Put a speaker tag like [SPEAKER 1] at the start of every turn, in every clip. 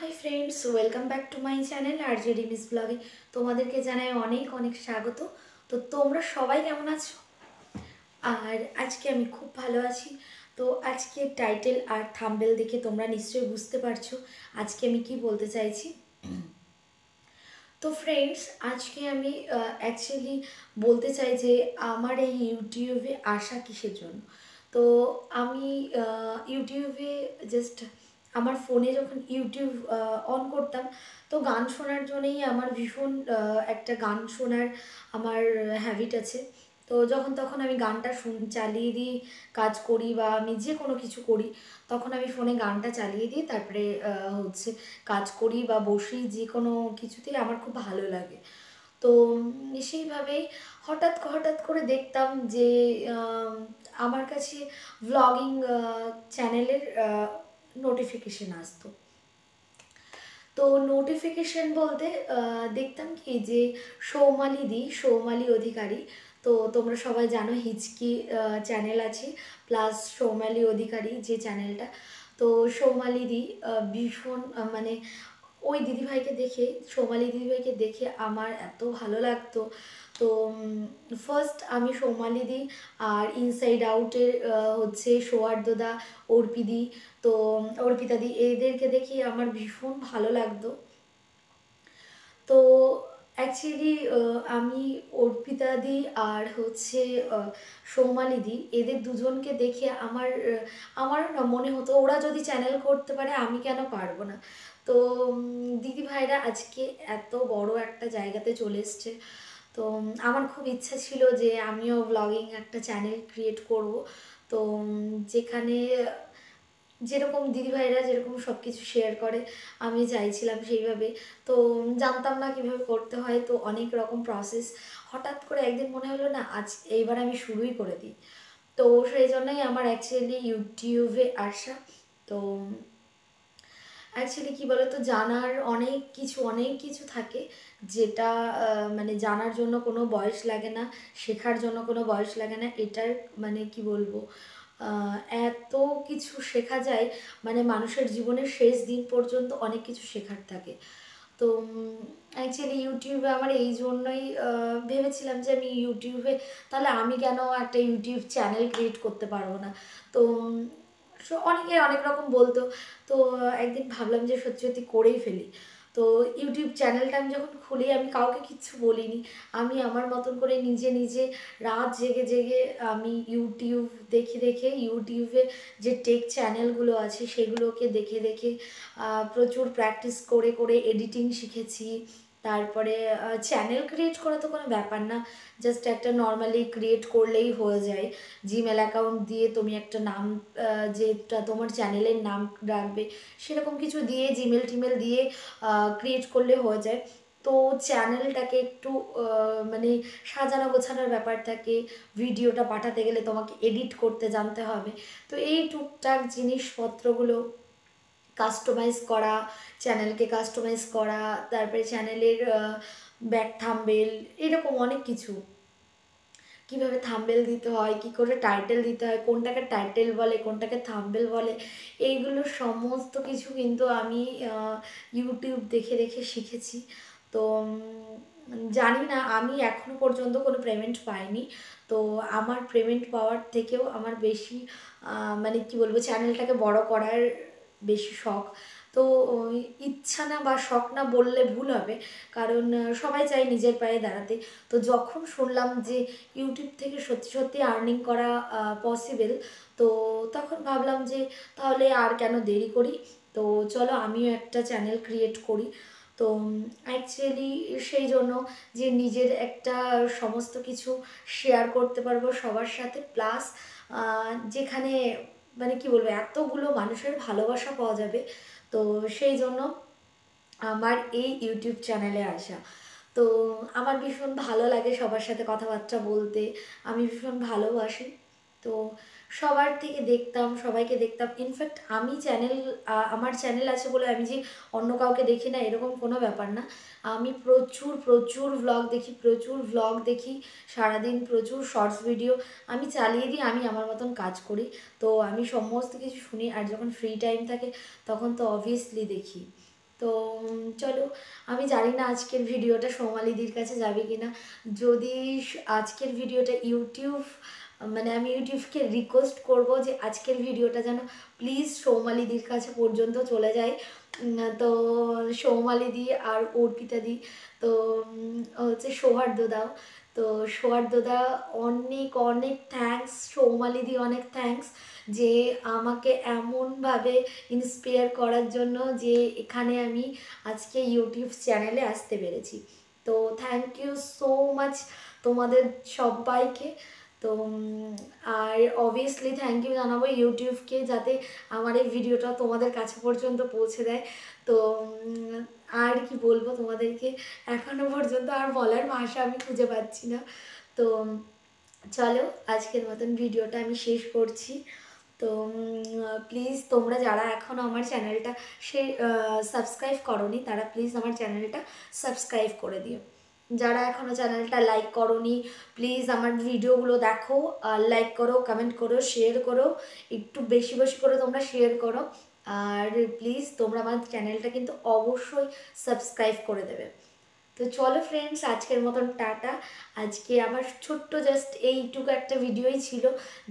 [SPEAKER 1] high friends welcome back to my channel R J ডিমিস ব্লগে তোমাদেরকে জানাই অনেক অনেক স্বাগত তো তোমরা সবাই কেমন আছো আর আজকে আমি খুব ভালো আছি তো আজকে টাইটেল আর থাম্বেল দেখে তোমরা নিশ্চয়ই বুঝতে পারছো আজকে আমি কি বলতে চাইছি তো ফ্রেন্ডস আজকে আমি অ্যাকচুয়ালি বলতে চাই যে আমার এই ইউটিউবে আসা কিসের জন্য তো আমি ইউটিউবে জাস্ট আমার ফোনে যখন ইউটিউব অন করতাম তো গান শোনার জন্যেই আমার ভীষণ একটা গান শোনার আমার হ্যাবিট আছে তো যখন তখন আমি গানটা শুন চালিয়ে দিই কাজ করি বা আমি যে কোনো কিছু করি তখন আমি ফোনে গানটা চালিয়ে দিই তারপরে হচ্ছে কাজ করি বা বসি যে কোনো কিছুতেই আমার খুব ভালো লাগে তো সেইভাবেই হঠাৎ হঠাৎ করে দেখতাম যে আমার কাছে ব্লগিং চ্যানেলের নোটিফিকেশন আসতো তো নোটিফিকেশন বলতে দেখতাম কি যে সৌমালি দি সৌমালি অধিকারী তো তোমরা সবাই জানো হিচকি চ্যানেল আছে প্লাস সৌমালি অধিকারী যে চ্যানেলটা তো সৌমালি দি ভীষণ মানে ওই দিদিভাইকে দেখে সোমালি দিদিভাইকে দেখে আমার এত ভালো লাগতো তো ফার্স্ট আমি সোমালিদি আর ইনসাইড আউটের হচ্ছে সোয়ার্দদা অর্পিদি তো অর্পিতাদি এদেরকে দেখে আমার ভীষণ ভালো লাগতো তো অ্যাকচুয়ালি আমি অর্পিতাদি আর হচ্ছে সৌমালিদি এদের দুজনকে দেখে আমার আমার না মনে হতো ওরা যদি চ্যানেল করতে পারে আমি কেন পারবো না তো দিদি ভাইরা আজকে এত বড় একটা জায়গাতে চলে এসছে তো আমার খুব ইচ্ছা ছিল যে আমিও ব্লগিং একটা চ্যানেল ক্রিয়েট করব তো যেখানে যেরকম দিদিভাইরা যেরকম সব কিছু শেয়ার করে আমি চাইছিলাম সেইভাবে তো জানতাম না কিভাবে করতে হয় তো অনেক রকম প্রসেস হঠাৎ করে একদিন মনে হলো না আজ এইবার আমি শুরুই করে দিই তো সেই জন্যই আমার অ্যাকচুয়ালি ইউটিউবে আসা তো অ্যাকচুয়ালি কী বলতো জানার অনেক কিছু অনেক কিছু থাকে যেটা মানে জানার জন্য কোনো বয়স লাগে না শেখার জন্য কোনো বয়স লাগে না এটার মানে কি বলবো এত কিছু শেখা যায় মানে মানুষের জীবনের শেষ দিন পর্যন্ত অনেক কিছু শেখার থাকে তো অ্যাকচুয়ালি ইউটিউবে আমার এই জন্যই ভেবেছিলাম যে আমি ইউটিউবে তাহলে আমি কেন একটা ইউটিউব চ্যানেল ক্রিয়েট করতে পারবো না তো সো অনেকে অনেক রকম বলতো তো একদিন ভাবলাম যে সত্যি সত্যি করেই ফেলি তো ইউটিউব চ্যানেলটা আমি যখন খুলি আমি কাউকে কিচ্ছু বলিনি আমি আমার মতন করে নিজে নিজে রাত জেগে জেগে আমি ইউটিউব দেখে দেখে ইউটিউবে যে টেক চ্যানেলগুলো আছে সেগুলোকে দেখে দেখে প্রচুর প্র্যাকটিস করে করে এডিটিং শিখেছি তারপরে চ্যানেল ক্রিয়েট করা তো কোনো ব্যাপার না জাস্ট একটা নর্মালি ক্রিয়েট করলেই হয়ে যায় জিমেল অ্যাকাউন্ট দিয়ে তুমি একটা নাম যেটা তোমার চ্যানেলের নাম রাখবে সেরকম কিছু দিয়ে জিমেল টিমেল দিয়ে ক্রিয়েট করলে হয়ে যায় তো চ্যানেলটাকে একটু মানে সাজানো গোছানোর ব্যাপার থাকে ভিডিওটা পাঠাতে গেলে তোমাকে এডিট করতে জানতে হবে তো এই টুকটাক জিনিসপত্রগুলো কাস্টমাইজ করা চ্যানেলকে কাস্টমাইজ করা তারপরে চ্যানেলের ব্যাক থাম্বেল এরকম অনেক কিছু কিভাবে থাম্বেল দিতে হয় কি করে টাইটেল দিতে হয় কোনটাকে টাইটেল বলে কোনটাকে থাম্বেল বলে এইগুলো সমস্ত কিছু কিন্তু আমি ইউটিউব দেখে দেখে শিখেছি তো জানি না আমি এখনও পর্যন্ত কোনো পেমেন্ট পাইনি তো আমার পেমেন্ট পাওয়ার থেকেও আমার বেশি মানে কি বলবো চ্যানেলটাকে বড় করার বেশি শখ তো ইচ্ছা না বা শখ না বললে ভুল হবে কারণ সবাই চাই নিজের পায়ে দাঁড়াতে তো যখন শুনলাম যে ইউটিউব থেকে সত্যি সত্যি আর্নিং করা পসিবল তো তখন ভাবলাম যে তাহলে আর কেন দেরি করি তো চলো আমিও একটা চ্যানেল ক্রিয়েট করি তো অ্যাকচুয়ালি সেই জন্য যে নিজের একটা সমস্ত কিছু শেয়ার করতে পারবো সবার সাথে প্লাস যেখানে মানে কি বলবো এতগুলো মানুষের ভালোবাসা পাওয়া যাবে তো সেই জন্য আমার এই ইউটিউব চ্যানেলে আসা তো আমার ভীষণ ভালো লাগে সবার সাথে কথাবার্তা বলতে আমি ভীষণ ভালোবাসি তো সবার থেকে দেখতাম সবাইকে দেখতাম ইনফ্যাক্ট আমি চ্যানেল আমার চ্যানেল আছে বলে আমি যে অন্য কাউকে দেখি না এরকম কোনো ব্যাপার না আমি প্রচুর প্রচুর ভ্লগ দেখি প্রচুর ভ্লগ দেখি সারাদিন প্রচুর শর্টস ভিডিও আমি চালিয়ে দিই আমি আমার মতন কাজ করি তো আমি সমস্ত কিছু শুনি আর যখন ফ্রি টাইম থাকে তখন তো অবভিয়াসলি দেখি তো চলো আমি জানি না আজকের ভিডিওটা সোমালিদির কাছে যাবে কিনা যদি আজকের ভিডিওটা ইউটিউব মানে আমি ইউটিউবকে রিকোয়েস্ট করব যে আজকের ভিডিওটা যেন প্লিজ সৌমালিদির কাছে পর্যন্ত চলে যায় তো সৌমালিদি আর অর্পিতাদি তো হচ্ছে সৌহার্দ্য তো সোয়ার্দদা অনেক অনেক থ্যাংকস সৌমালিদি অনেক থ্যাংকস যে আমাকে এমনভাবে ইন্সপায়ার করার জন্য যে এখানে আমি আজকে ইউটিউব চ্যানেলে আসতে পেরেছি তো থ্যাংক ইউ সো মাচ তোমাদের সবাইকে তো আর অবভিয়াসলি থ্যাংক ইউ জানাবো ইউটিউবকে যাতে আমার এই ভিডিওটা তোমাদের কাছে পর্যন্ত পৌঁছে দেয় তো আর কি বলবো তোমাদেরকে এখনও পর্যন্ত আর বলার ভাষা আমি খুঁজে পাচ্ছি না তো চলো আজকের মতন ভিডিওটা আমি শেষ করছি তো প্লিজ তোমরা যারা এখনও আমার চ্যানেলটা সে সাবস্ক্রাইব করনি তারা প্লিজ আমার চ্যানেলটা সাবস্ক্রাইব করে দিও যারা এখনও চ্যানেলটা লাইক করনি প্লিজ আমার ভিডিওগুলো দেখো আর লাইক করো কমেন্ট করো শেয়ার করো একটু বেশি বেশি করে তোমরা শেয়ার করো আর প্লিজ তোমরা আমার চ্যানেলটা কিন্তু অবশ্যই সাবস্ক্রাইব করে দেবে তো চলো ফ্রেন্ডস আজকের মতন টাটা আজকে আমার ছোট্ট জাস্ট এইটুকু একটা ভিডিওই ছিল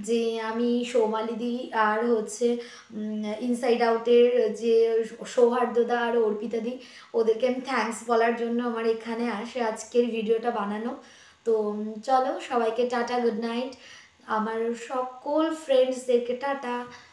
[SPEAKER 1] যে আমি সৌমালিদি আর হচ্ছে ইনসাইড আউটের যে সৌহার্দ্যদা আর অর্পিতাদি ওদেরকে আমি থ্যাংকস বলার জন্য আমার এখানে আসে আজকের ভিডিওটা বানানো তো চলো সবাইকে টাটা গুড নাইট আমার সকল ফ্রেন্ডসদেরকে টাটা